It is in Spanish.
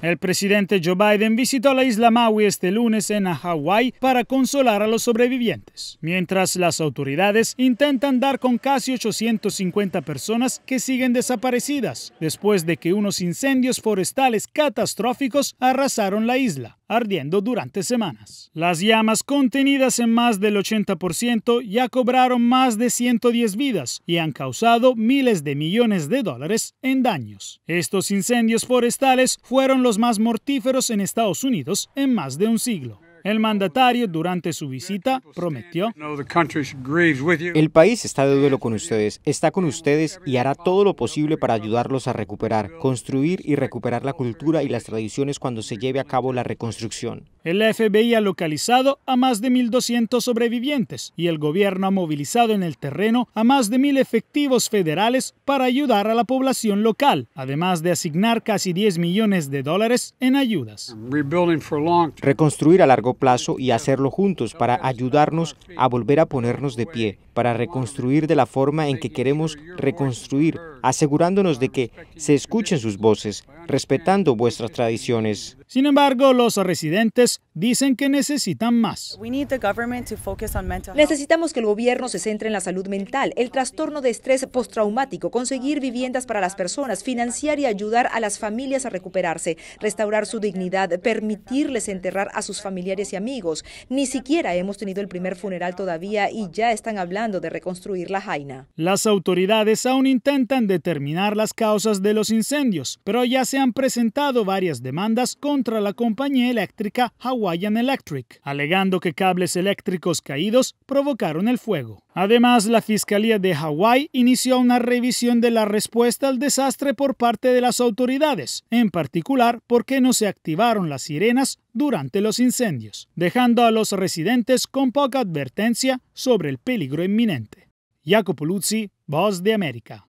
El presidente Joe Biden visitó la isla Maui este lunes en Hawái para consolar a los sobrevivientes, mientras las autoridades intentan dar con casi 850 personas que siguen desaparecidas después de que unos incendios forestales catastróficos arrasaron la isla ardiendo durante semanas. Las llamas contenidas en más del 80% ya cobraron más de 110 vidas y han causado miles de millones de dólares en daños. Estos incendios forestales fueron los más mortíferos en Estados Unidos en más de un siglo. El mandatario durante su visita prometió, el país está de duelo con ustedes, está con ustedes y hará todo lo posible para ayudarlos a recuperar, construir y recuperar la cultura y las tradiciones cuando se lleve a cabo la reconstrucción. El FBI ha localizado a más de 1.200 sobrevivientes y el gobierno ha movilizado en el terreno a más de 1.000 efectivos federales para ayudar a la población local, además de asignar casi 10 millones de dólares en ayudas. Reconstruir a largo plazo y hacerlo juntos para ayudarnos a volver a ponernos de pie, para reconstruir de la forma en que queremos reconstruir asegurándonos de que se escuchen sus voces, respetando vuestras tradiciones. Sin embargo, los residentes dicen que necesitan más. Necesitamos que el gobierno se centre en la salud mental, el trastorno de estrés postraumático, conseguir viviendas para las personas, financiar y ayudar a las familias a recuperarse, restaurar su dignidad, permitirles enterrar a sus familiares y amigos. Ni siquiera hemos tenido el primer funeral todavía y ya están hablando de reconstruir la Jaina. Las autoridades aún intentan determinar las causas de los incendios, pero ya se han presentado varias demandas contra la compañía eléctrica Hawaiian Electric, alegando que cables eléctricos caídos provocaron el fuego. Además, la Fiscalía de Hawái inició una revisión de la respuesta al desastre por parte de las autoridades, en particular porque no se activaron las sirenas durante los incendios, dejando a los residentes con poca advertencia sobre el peligro inminente. Jacopo Luzzi, Voz de América.